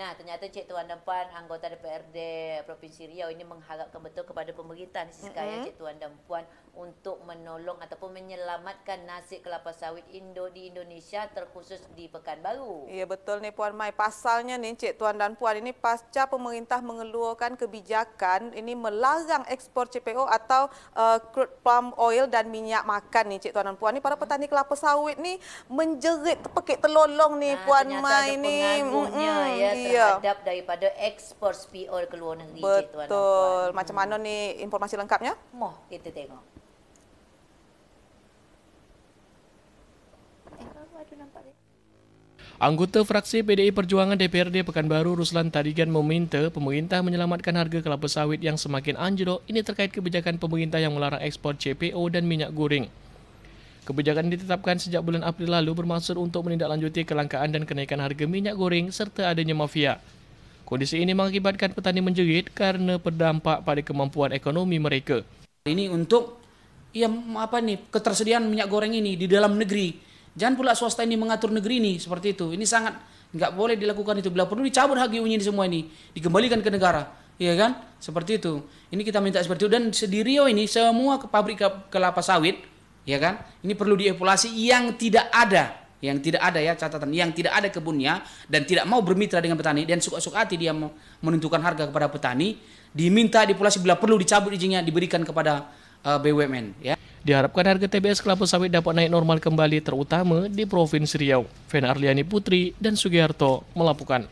Nah, ternyata Cik Tuan dan Puan anggota DPRD Provinsi Riau ini mengharapkan betul kepada pemerintah di sisi kaya Cik Tuan dan Puan untuk menolong ataupun menyelamatkan nasib kelapa sawit Indo di Indonesia terkhusus di Pekanbaru. Ya betul ni Puan Mai. Pasalnya ni Cik Tuan dan Puan ini pasca pemerintah mengeluarkan kebijakan ini melarang ekspor CPO atau uh, crude palm oil dan minyak makan ni Cik Tuan dan Puan ini para petani kelapa sawit ni menjerit terpekik terlolong ni nah, Puan Mai ini. Ya, Iya. terhadap yeah. daripada ekspor SPO ke luar negeri gitu, Betul. Cik, Tuan hmm. Macam hmm. mana ni informasi lengkapnya? Moh kita tengok. Eh, Anggota fraksi PDI Perjuangan DPRD Pekanbaru Ruslan Tadigan meminta pemerintah menyelamatkan harga kelapa sawit yang semakin anjlok ini terkait kebijakan pemerintah yang melarang ekspor CPO dan minyak goreng. Kebijakan ditetapkan sejak bulan April lalu bermaksud untuk menindaklanjuti kelangkaan dan kenaikan harga minyak goreng serta adanya mafia. Kondisi ini mengakibatkan petani menjerit karena berdampak pada kemampuan ekonomi mereka. Ini untuk ya apa nih ketersediaan minyak goreng ini di dalam negeri. Jangan pula swasta ini mengatur negeri ini seperti itu. Ini sangat nggak boleh dilakukan itu. Bila perlu dicabut hak ini semua ini, dikembalikan ke negara ya kan? Seperti itu. Ini kita minta seperti itu dan di Riau ini semua ke pabrik kelapa sawit ya kan? Ini perlu dievaluasi yang tidak ada, yang tidak ada ya catatan, yang tidak ada kebunnya dan tidak mau bermitra dengan petani dan suka-suka hati dia menentukan harga kepada petani, diminta dievaluasi bila perlu dicabut izinnya diberikan kepada uh, eh, BUMN ya. Diharapkan harga TBS kelapa sawit dapat naik normal kembali terutama di Provinsi Riau. Fen Arliani Putri dan Sugiharto melaporkan.